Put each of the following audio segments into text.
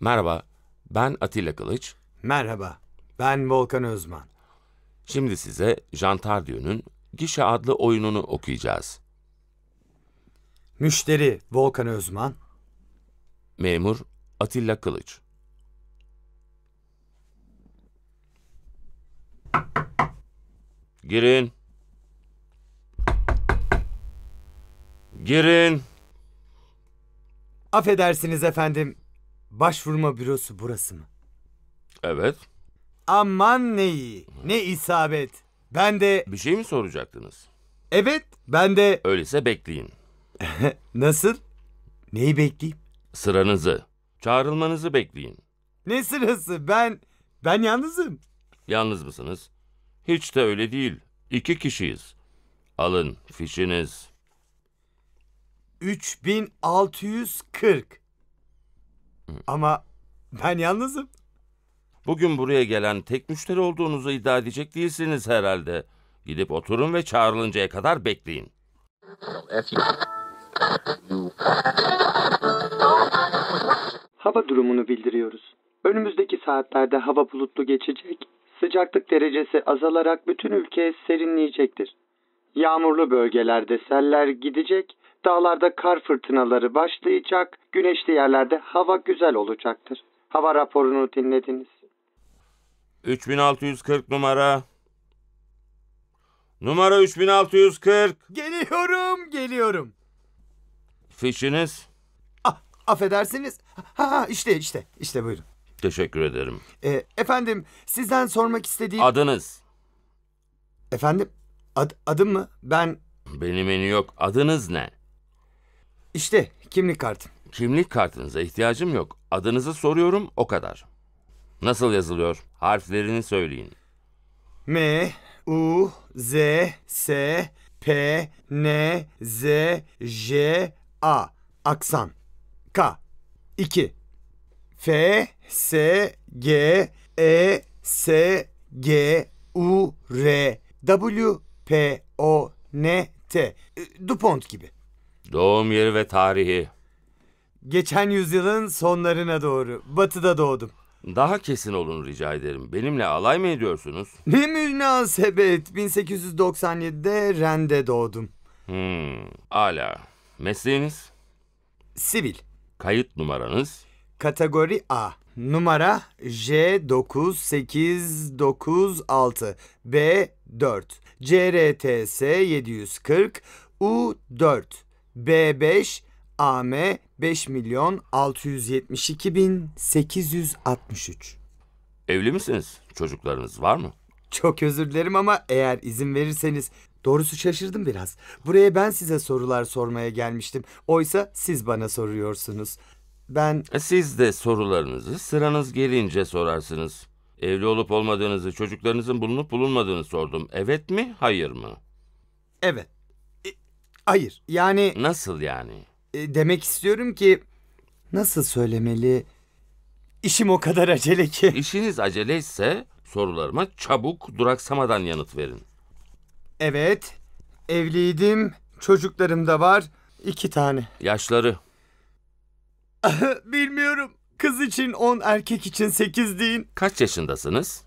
Merhaba, ben Atilla Kılıç. Merhaba, ben Volkan Özman. Şimdi size Jantardiyo'nun Gişe adlı oyununu okuyacağız. Müşteri Volkan Özman. Memur Atilla Kılıç. Girin. Girin. Affedersiniz efendim, Başvurma bürosu burası mı? Evet. Aman neyi? Ne isabet. Ben de... Bir şey mi soracaktınız? Evet ben de... Öyleyse bekleyin. Nasıl? Neyi bekleyeyim? Sıranızı. Çağrılmanızı bekleyin. Ne sırası? Ben... Ben yalnızım. Yalnız mısınız? Hiç de öyle değil. İki kişiyiz. Alın fişiniz. 3640. Ama ben yalnızım. Bugün buraya gelen tek müşteri olduğunuzu iddia edecek değilsiniz herhalde. Gidip oturun ve çağrılıncaya kadar bekleyin. Hava durumunu bildiriyoruz. Önümüzdeki saatlerde hava bulutlu geçecek, sıcaklık derecesi azalarak bütün ülke serinleyecektir. Yağmurlu bölgelerde seller gidecek, Dağlarda kar fırtınaları başlayacak, güneşli yerlerde hava güzel olacaktır. Hava raporunu dinlediniz. 3640 numara. Numara 3640. Geliyorum, geliyorum. Fişiniz? Ah, affedersiniz. Ha, ha işte işte, işte buyurun. Teşekkür ederim. Ee, efendim, sizden sormak istediğim... Adınız? Efendim, ad, adım mı? Ben... Benim en yok. Adınız ne? İşte kimlik kartım. Kimlik kartınıza ihtiyacım yok. Adınızı soruyorum o kadar. Nasıl yazılıyor? Harflerini söyleyin. M, U, Z, S, P, N, Z, J, A. Aksan. K. 2. F, S, G, E, S, G, U, R, W, P, O, N, T. Dupont gibi. Doğum yeri ve tarihi. Geçen yüzyılın sonlarına doğru. Batı'da doğdum. Daha kesin olun rica ederim. Benimle alay mı ediyorsunuz? Ne münasebet. 1897'de Ren'de doğdum. Hmm, ala. Mesleğiniz? Sivil. Kayıt numaranız? Kategori A. Numara J9896 B4. CRTS 740 U4. B5 AM 5 milyon 672 bin 863. Evli misiniz? Çocuklarınız var mı? Çok özür dilerim ama eğer izin verirseniz doğrusu şaşırdım biraz. Buraya ben size sorular sormaya gelmiştim. Oysa siz bana soruyorsunuz. Ben e, Siz de sorularınızı sıranız gelince sorarsınız. Evli olup olmadığınızı, çocuklarınızın bulunup bulunmadığını sordum. Evet mi, hayır mı? evet Hayır yani Nasıl yani? e, demek istiyorum ki nasıl söylemeli? İşim o kadar acele ki. İşiniz aceleyse sorularıma çabuk duraksamadan yanıt verin. Evet evliydim çocuklarım da var İki tane. Yaşları Bilmiyorum kız için on, erkek için sekiz deyin. kaç yaşındasınız?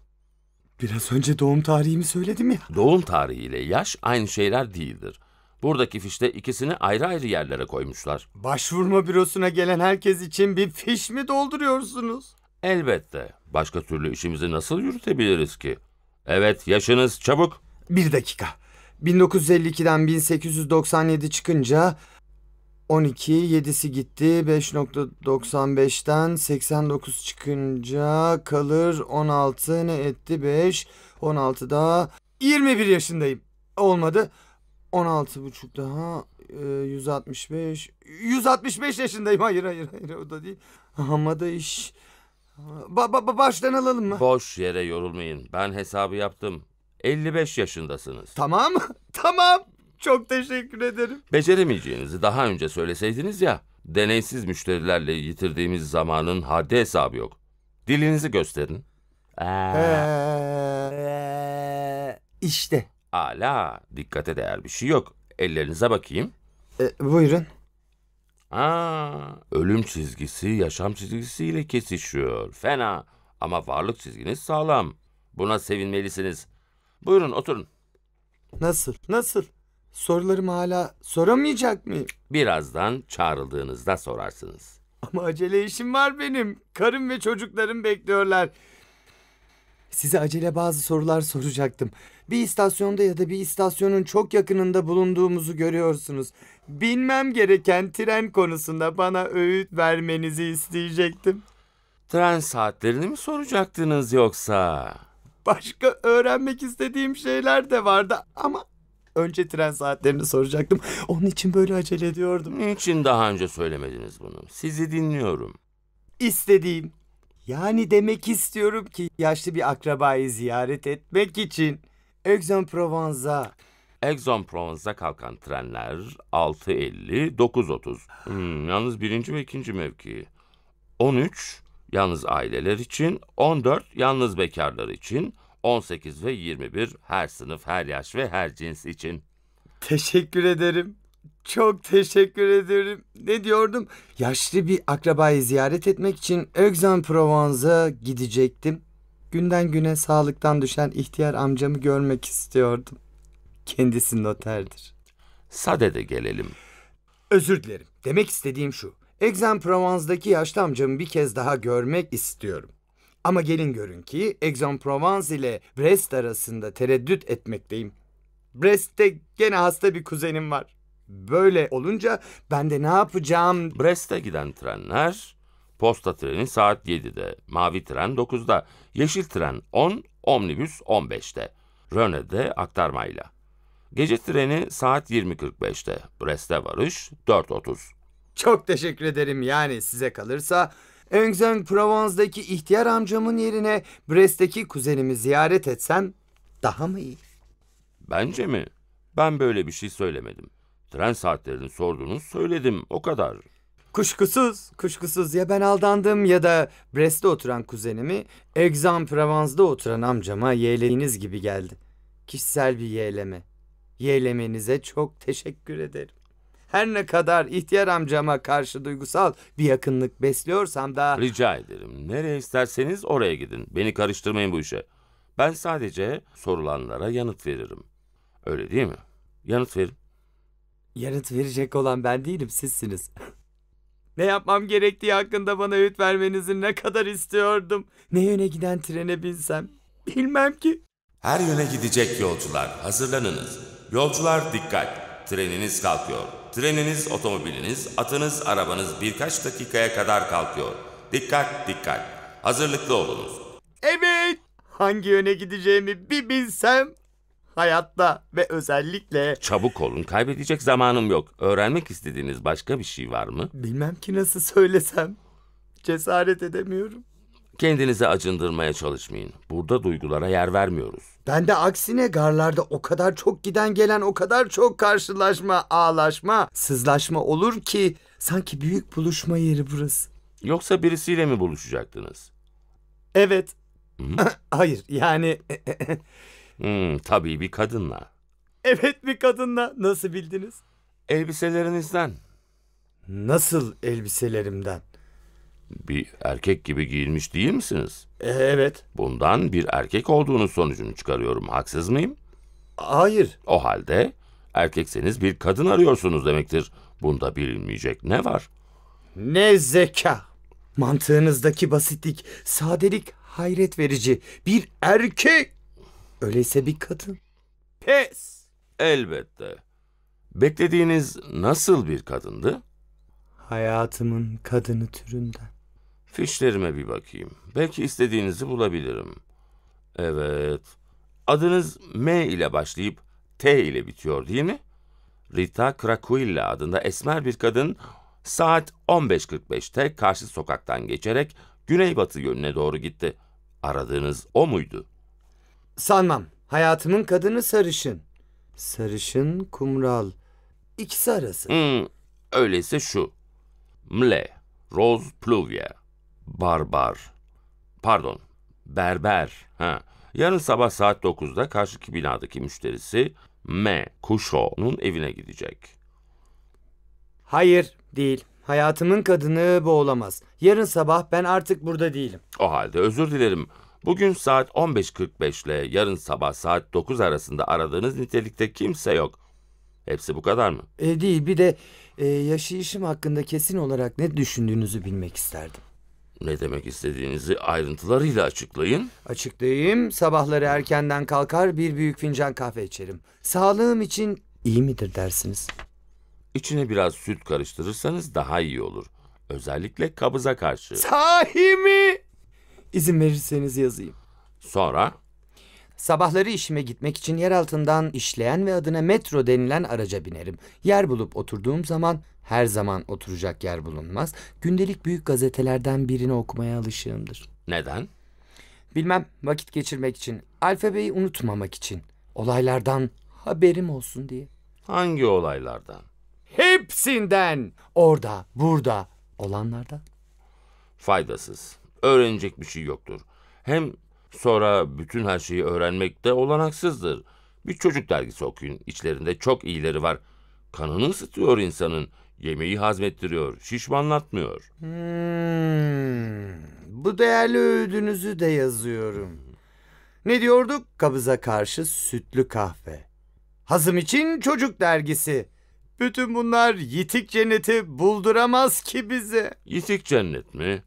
Biraz önce doğum tarihimi söyledim ya. Doğum tarihiyle yaş aynı şeyler değildir. Buradaki fişte ikisini ayrı ayrı yerlere koymuşlar. Başvurma bürosuna gelen herkes için bir fiş mi dolduruyorsunuz? Elbette. Başka türlü işimizi nasıl yürütebiliriz ki? Evet, yaşınız çabuk. Bir dakika. 1952'den 1897 çıkınca 12, 7'si gitti. 5.95'ten 89 çıkınca kalır 16 ne etti 5. 16'da 21 yaşındayım. Olmadı buçuk daha e, 165 165 yaşındayım hayır hayır hayır o da değil ama da iş ba, ba, baştan alalım mı? Boş yere yorulmayın ben hesabı yaptım 55 yaşındasınız. Tamam tamam çok teşekkür ederim. Beceremeyeceğinizi daha önce söyleseydiniz ya deneysiz müşterilerle yitirdiğimiz zamanın haddi hesabı yok. Dilinizi gösterin. Ee, işte Ala, dikkate değer bir şey yok. Ellerinize bakayım. E, buyurun. Aa, ölüm çizgisi yaşam çizgisiyle kesişiyor. Fena ama varlık çizginiz sağlam. Buna sevinmelisiniz. Buyurun oturun. Nasıl? Nasıl? Sorularımı hala soramayacak mıyım? Birazdan çağrıldığınızda sorarsınız. Ama acele işim var benim. Karım ve çocuklarım bekliyorlar. Size acele bazı sorular soracaktım bir istasyonda ya da bir istasyonun çok yakınında bulunduğumuzu görüyorsunuz. Bilmem gereken tren konusunda bana öğüt vermenizi isteyecektim. Tren saatlerini mi soracaktınız yoksa? Başka öğrenmek istediğim şeyler de vardı ama önce tren saatlerini soracaktım. Onun için böyle acele ediyordum. Niçin daha önce söylemediniz bunu? Sizi dinliyorum. İstediğim yani demek istiyorum ki yaşlı bir akrabayı ziyaret etmek için Aix-en-Provence'a. aix provencea kalkan trenler 6.50, 9.30. Hmm, yalnız birinci ve ikinci mevki. 13 yalnız aileler için, 14 yalnız bekarlar için, 18 ve 21 her sınıf, her yaş ve her cins için. Teşekkür ederim. Çok teşekkür ederim. Ne diyordum? Yaşlı bir akrabayı ziyaret etmek için Aix-en-Provence'a gidecektim. Günden güne sağlıktan düşen ihtiyar amcamı görmek istiyordum. Kendisi noterdir. de gelelim. Özür dilerim. Demek istediğim şu. Aix-en-Provence'daki yaşlı amcamı bir kez daha görmek istiyorum. Ama gelin görün ki Aix-en-Provence ile Brest arasında tereddüt etmekteyim. Brest'te gene hasta bir kuzenim var. Böyle olunca ben de ne yapacağım? Brest'e giden trenler Posta treni saat 7'de, mavi tren 9'da, yeşil tren 10, omnibüs 15'te. Röne'de aktarmayla. Gece treni saat 20.45'te, Brest'e varış 4.30. Çok teşekkür ederim yani size kalırsa Engzen Provence'daki ihtiyar amcamın yerine Brest'teki kuzenimi ziyaret etsem daha mı iyi? Bence mi? Ben böyle bir şey söylemedim. Tren saatlerini sorduğunu söyledim o kadar. Kuşkusuz, kuşkusuz ya ben aldandım ya da Brest'te oturan kuzenimi, Aix-en-Provence'da oturan amcama yeğlediğiniz gibi geldi. Kişisel bir yeğleme. Yeğlemenize çok teşekkür ederim. Her ne kadar ihtiyar amcama karşı duygusal bir yakınlık besliyorsam da... Rica ederim. Nereye isterseniz oraya gidin. Beni karıştırmayın bu işe. Ben sadece sorulanlara yanıt veririm. Öyle değil mi? Yanıt verin. Yanıt verecek olan ben değilim, sizsiniz. Ne yapmam gerektiği hakkında bana öğüt vermenizi ne kadar istiyordum. Ne yöne giden trene binsem. Bilmem ki. Her yöne gidecek yolcular hazırlanınız. Yolcular dikkat. Treniniz kalkıyor. Treniniz, otomobiliniz, atınız, arabanız birkaç dakikaya kadar kalkıyor. Dikkat dikkat. Hazırlıklı olunuz. Evet. Hangi yöne gideceğimi bir bilsem hayatta ve özellikle... Çabuk olun kaybedecek zamanım yok. Öğrenmek istediğiniz başka bir şey var mı? Bilmem ki nasıl söylesem. Cesaret edemiyorum. Kendinizi acındırmaya çalışmayın. Burada duygulara yer vermiyoruz. Ben de aksine garlarda o kadar çok giden gelen o kadar çok karşılaşma, ağlaşma, sızlaşma olur ki sanki büyük buluşma yeri burası. Yoksa birisiyle mi buluşacaktınız? Evet. Hayır yani Hmm, tabii bir kadınla. Evet bir kadınla. Nasıl bildiniz? Elbiselerinizden. Nasıl elbiselerimden? Bir erkek gibi giyinmiş değil misiniz? E, evet. Bundan bir erkek olduğunun sonucunu çıkarıyorum. Haksız mıyım? Hayır. O halde erkekseniz bir kadın arıyorsunuz demektir. Bunda bilinmeyecek ne var? Ne zeka. Mantığınızdaki basitlik, sadelik hayret verici. Bir erkek. Öyleyse bir kadın. Pes! Elbette. Beklediğiniz nasıl bir kadındı? Hayatımın kadını türünden. Fişlerime bir bakayım. Belki istediğinizi bulabilirim. Evet. Adınız M ile başlayıp T ile bitiyor değil mi? Rita Krakuilla adında esmer bir kadın saat 15.45'te karşı sokaktan geçerek güneybatı yönüne doğru gitti. Aradığınız o muydu? Sanmam. Hayatımın kadını sarışın. Sarışın, kumral. İkisi arası. Hmm, öyleyse şu. Mle, Rose Pluvia, Barbar. Pardon, Berber. Ha. Yarın sabah saat 9'da karşıki binadaki müşterisi M. Kuşo'nun evine gidecek. Hayır, değil. Hayatımın kadını bu olamaz. Yarın sabah ben artık burada değilim. O halde özür dilerim. Bugün saat 15.45 ile yarın sabah saat 9 arasında aradığınız nitelikte kimse yok. Hepsi bu kadar mı? E, değil bir de e, yaşayışım hakkında kesin olarak ne düşündüğünüzü bilmek isterdim. Ne demek istediğinizi ayrıntılarıyla açıklayın. Açıklayayım. Sabahları erkenden kalkar bir büyük fincan kahve içerim. Sağlığım için iyi midir dersiniz? İçine biraz süt karıştırırsanız daha iyi olur. Özellikle kabıza karşı. Sahi mi? İzin verirseniz yazayım. Sonra? Sabahları işime gitmek için yer altından işleyen ve adına metro denilen araca binerim. Yer bulup oturduğum zaman her zaman oturacak yer bulunmaz. Gündelik büyük gazetelerden birini okumaya alışığımdır. Neden? Bilmem vakit geçirmek için, alfabeyi unutmamak için, olaylardan haberim olsun diye. Hangi olaylardan? Hepsinden. Orada, burada olanlardan. Faydasız. Öğrenecek bir şey yoktur. Hem sonra bütün her şeyi öğrenmek de olanaksızdır. Bir çocuk dergisi okuyun. içlerinde çok iyileri var. Kanını ısıtıyor insanın. Yemeği hazmettiriyor, şişmanlatmıyor. Hmm, bu değerli öğüdünüzü de yazıyorum. Ne diyorduk? Kabıza karşı sütlü kahve. Hazım için çocuk dergisi. Bütün bunlar yitik cenneti bulduramaz ki bize. Yitik cennet mi?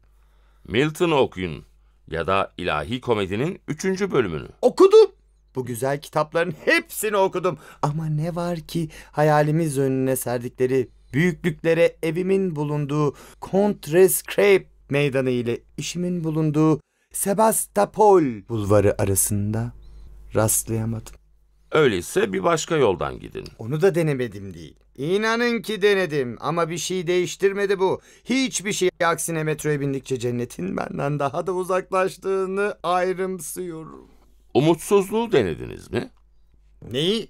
Milton'ı okuyun ya da ilahi Komedi'nin 3. bölümünü. Okudum. Bu güzel kitapların hepsini okudum. Ama ne var ki hayalimiz önüne serdikleri büyüklüklere evimin bulunduğu Contrescrape meydanı ile işimin bulunduğu Sebastopol bulvarı arasında rastlayamadım. Öyleyse bir başka yoldan gidin. Onu da denemedim değil. İnanın ki denedim ama bir şey değiştirmedi bu. Hiçbir şey aksine metroya bindikçe cennetin benden daha da uzaklaştığını ayrımsıyorum. Umutsuzluğu denediniz mi? Neyi?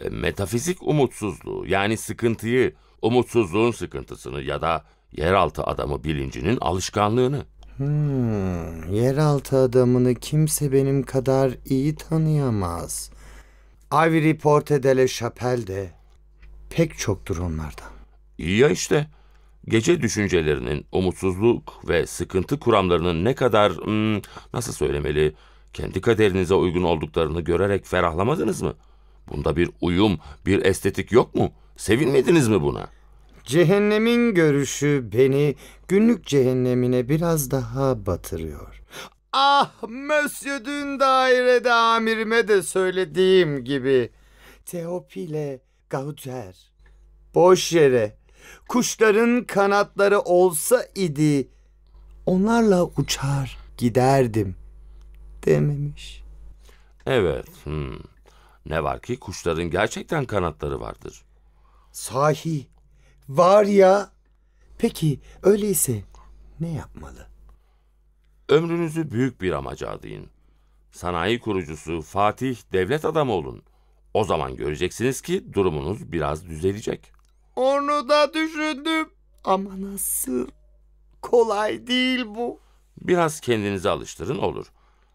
E, metafizik umutsuzluğu yani sıkıntıyı, umutsuzluğun sıkıntısını ya da yeraltı adamı bilincinin alışkanlığını. Hmm, yeraltı adamını kimse benim kadar iyi tanıyamaz. Avi Porte de la Chapelle de pek çoktur onlardan. İyi ya işte. Gece düşüncelerinin, umutsuzluk ve sıkıntı kuramlarının ne kadar, hmm, nasıl söylemeli, kendi kaderinize uygun olduklarını görerek ferahlamadınız mı? Bunda bir uyum, bir estetik yok mu? Sevinmediniz mi buna? Cehennemin görüşü beni günlük cehennemine biraz daha batırıyor. Ah Mösyö dairede amirime de söylediğim gibi Teopile Gauter. Boş yere. Kuşların kanatları olsa idi. Onlarla uçar giderdim. Dememiş. Evet. Hmm. Ne var ki kuşların gerçekten kanatları vardır. Sahi. Var ya. Peki öyleyse ne yapmalı? Ömrünüzü büyük bir amaca adayın. Sanayi kurucusu Fatih devlet adamı olun.'' O zaman göreceksiniz ki durumunuz biraz düzelecek. Onu da düşündüm. Ama nasıl? Kolay değil bu. Biraz kendinize alıştırın olur.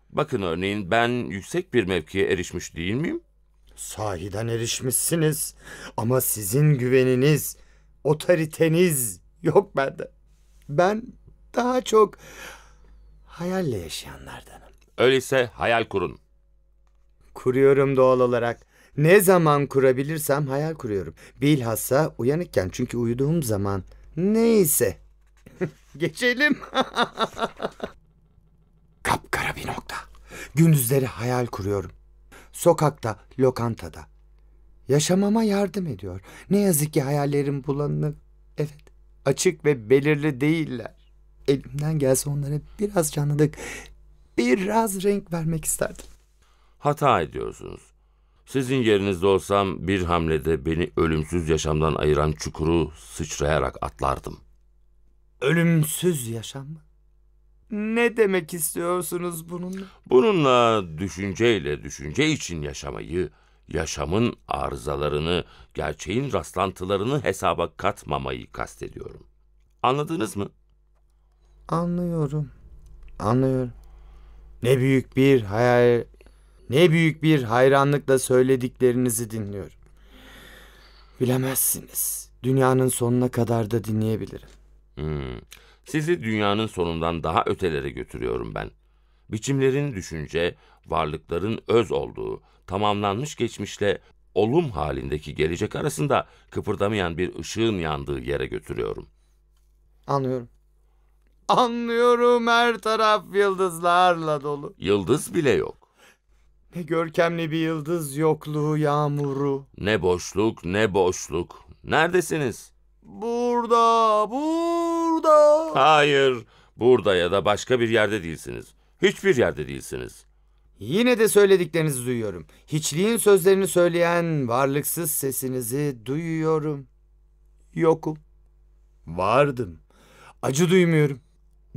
Bakın örneğin ben yüksek bir mevkiye erişmiş değil miyim? Sahiden erişmişsiniz ama sizin güveniniz, otoriteniz yok bende. Ben daha çok hayalle yaşayanlardanım. Öyleyse hayal kurun. Kuruyorum doğal olarak. Ne zaman kurabilirsem hayal kuruyorum. Bilhassa uyanıkken çünkü uyuduğum zaman. Neyse. Geçelim. Kapkara bir nokta. Gündüzleri hayal kuruyorum. Sokakta, lokantada. Yaşamama yardım ediyor. Ne yazık ki hayallerim bulanık. Evet, açık ve belirli değiller. Elimden gelse onlara biraz canlılık, biraz renk vermek isterdim. Hata ediyorsunuz. Sizin yerinizde olsam bir hamlede beni ölümsüz yaşamdan ayıran çukuru sıçrayarak atlardım. Ölümsüz yaşam mı? Ne demek istiyorsunuz bununla? Bununla düşünceyle düşünce için yaşamayı, yaşamın arızalarını, gerçeğin rastlantılarını hesaba katmamayı kastediyorum. Anladınız mı? Anlıyorum. Anlıyorum. Ne büyük bir hayal ne büyük bir hayranlıkla söylediklerinizi dinliyorum. Bilemezsiniz. Dünyanın sonuna kadar da dinleyebilirim. Hmm. Sizi dünyanın sonundan daha ötelere götürüyorum ben. Biçimlerin düşünce, varlıkların öz olduğu, tamamlanmış geçmişle olum halindeki gelecek arasında kıpırdamayan bir ışığın yandığı yere götürüyorum. Anlıyorum. Anlıyorum her taraf yıldızlarla dolu. Yıldız bile yok. Ne görkemli bir yıldız yokluğu yağmuru. Ne boşluk ne boşluk. Neredesiniz? Burada, burada. Hayır, burada ya da başka bir yerde değilsiniz. Hiçbir yerde değilsiniz. Yine de söylediklerinizi duyuyorum. Hiçliğin sözlerini söyleyen varlıksız sesinizi duyuyorum. Yokum. Vardım. Acı duymuyorum.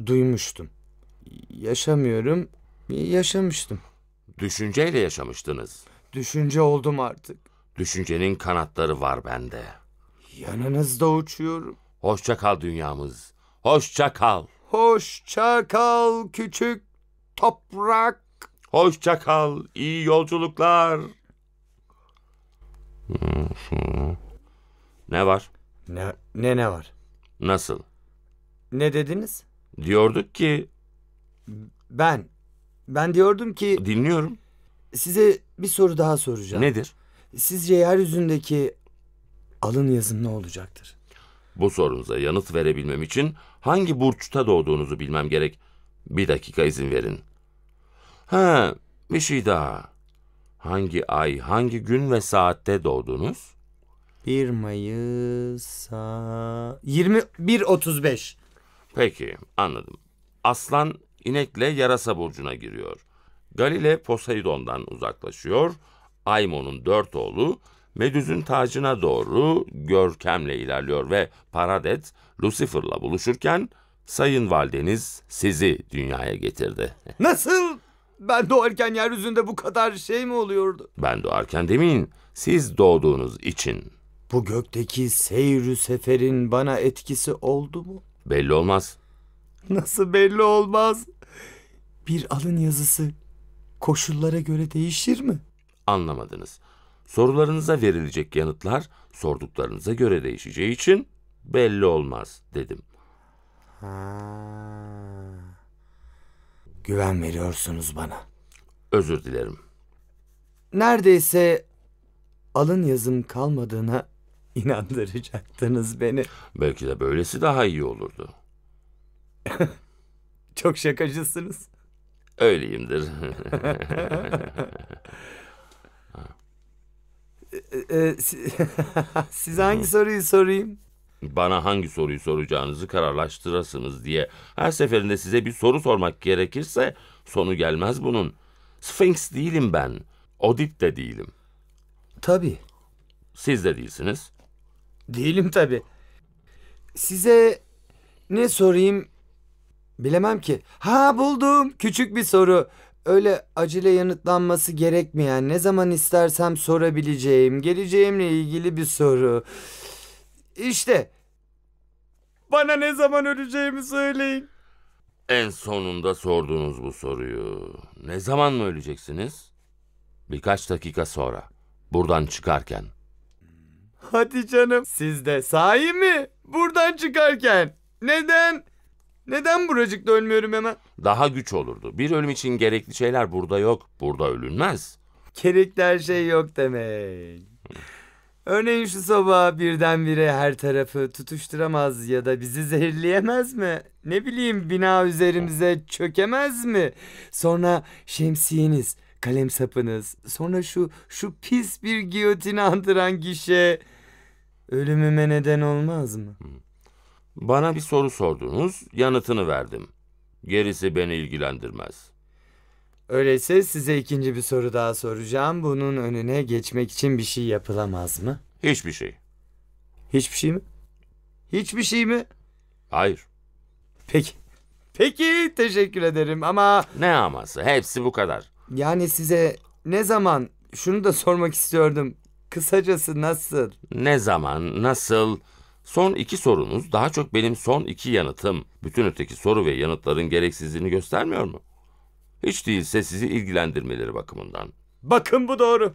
Duymuştum. Yaşamıyorum. Yaşamıştım. Düşünceyle yaşamıştınız. Düşünce oldum artık. Düşüncenin kanatları var bende. Yanınızda uçuyorum. Hoşça kal dünyamız. Hoşça kal. Hoşça kal küçük toprak. Hoşça kal. İyi yolculuklar. Ne var? Ne ne ne var? Nasıl? Ne dediniz? Diyorduk ki ben ben diyordum ki... Dinliyorum. Size bir soru daha soracağım. Nedir? Sizce yeryüzündeki alın yazım ne olacaktır? Bu sorunuza yanıt verebilmem için hangi burçta doğduğunuzu bilmem gerek. Bir dakika izin verin. Ha, bir şey daha. Hangi ay, hangi gün ve saatte doğdunuz? 1 Mayıs saat 21.35. Peki, anladım. Aslan inekle yarasa burcuna giriyor. Galile Poseidon'dan uzaklaşıyor. Aymon'un dört oğlu Medüz'ün tacına doğru görkemle ilerliyor ve Paradet Lucifer'la buluşurken Sayın Valdeniz sizi dünyaya getirdi. Nasıl? Ben doğarken yeryüzünde bu kadar şey mi oluyordu? Ben doğarken demeyin, siz doğduğunuz için. Bu gökteki seyri seferin bana etkisi oldu mu? Belli olmaz. Nasıl belli olmaz? Bir alın yazısı koşullara göre değişir mi? Anlamadınız. Sorularınıza verilecek yanıtlar sorduklarınıza göre değişeceği için belli olmaz dedim. Ha. Güven veriyorsunuz bana. Özür dilerim. Neredeyse alın yazım kalmadığına inandıracaktınız beni. Belki de böylesi daha iyi olurdu. Çok şakacısınız. Öyleyimdir. Ee, Size hangi soruyu sorayım? Bana hangi soruyu soracağınızı kararlaştırasınız diye her seferinde size bir soru sormak gerekirse sonu gelmez bunun. Sphinx değilim ben. Odip de değilim. Tabii. Siz de değilsiniz. Değilim tabii. Size ne sorayım Bilemem ki. Ha buldum. Küçük bir soru. Öyle acele yanıtlanması gerekmeyen, ne zaman istersem sorabileceğim, geleceğimle ilgili bir soru. İşte. Bana ne zaman öleceğimi söyleyin. En sonunda sordunuz bu soruyu. Ne zaman mı öleceksiniz? Birkaç dakika sonra. Buradan çıkarken. Hadi canım. Siz de sahi mi? Buradan çıkarken. Neden? Neden buracıkta ölmüyorum hemen? Daha güç olurdu. Bir ölüm için gerekli şeyler burada yok. Burada ölünmez. Gerekli her şey yok demek. Örneğin şu soba birdenbire her tarafı tutuşturamaz ya da bizi zehirleyemez mi? Ne bileyim bina üzerimize çökemez mi? Sonra şemsiyeniz, kalem sapınız, sonra şu şu pis bir giyotini andıran gişe ölümüme neden olmaz mı? Bana bir soru sordunuz, yanıtını verdim. Gerisi beni ilgilendirmez. Öyleyse size ikinci bir soru daha soracağım. Bunun önüne geçmek için bir şey yapılamaz mı? Hiçbir şey. Hiçbir şey mi? Hiçbir şey mi? Hayır. Peki. Peki teşekkür ederim ama Ne aması? Hepsi bu kadar. yani size ne zaman şunu da sormak istiyordum. Kısacası nasıl? Ne zaman, nasıl, Son iki sorunuz daha çok benim son iki yanıtım. Bütün öteki soru ve yanıtların gereksizliğini göstermiyor mu? Hiç değilse sizi ilgilendirmeleri bakımından. Bakın bu doğru.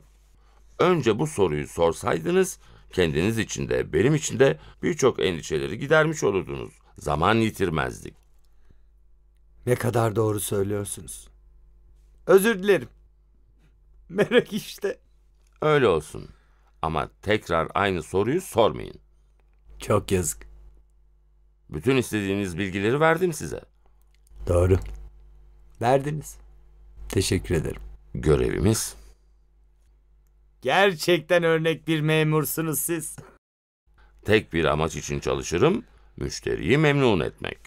Önce bu soruyu sorsaydınız kendiniz için de benim için de birçok endişeleri gidermiş olurdunuz. Zaman yitirmezdik. Ne kadar doğru söylüyorsunuz. Özür dilerim. Merak işte. Öyle olsun. Ama tekrar aynı soruyu sormayın. Çok yazık. Bütün istediğiniz bilgileri verdim size. Doğru. Verdiniz. Teşekkür ederim. Görevimiz Gerçekten örnek bir memursunuz siz. tek bir amaç için çalışırım, müşteriyi memnun etmek.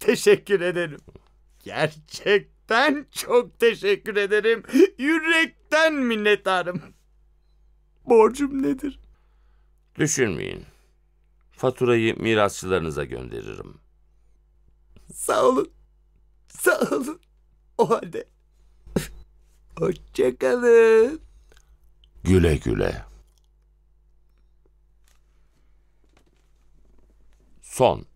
Teşekkür ederim. Gerçekten çok teşekkür ederim. Yürekten minnettarım. Borcum nedir? Düşünmeyin. Faturayı mirasçılarınıza gönderirim. Sağ olun. Sağ olun. O halde. Hoşçakalın. Güle güle. Son.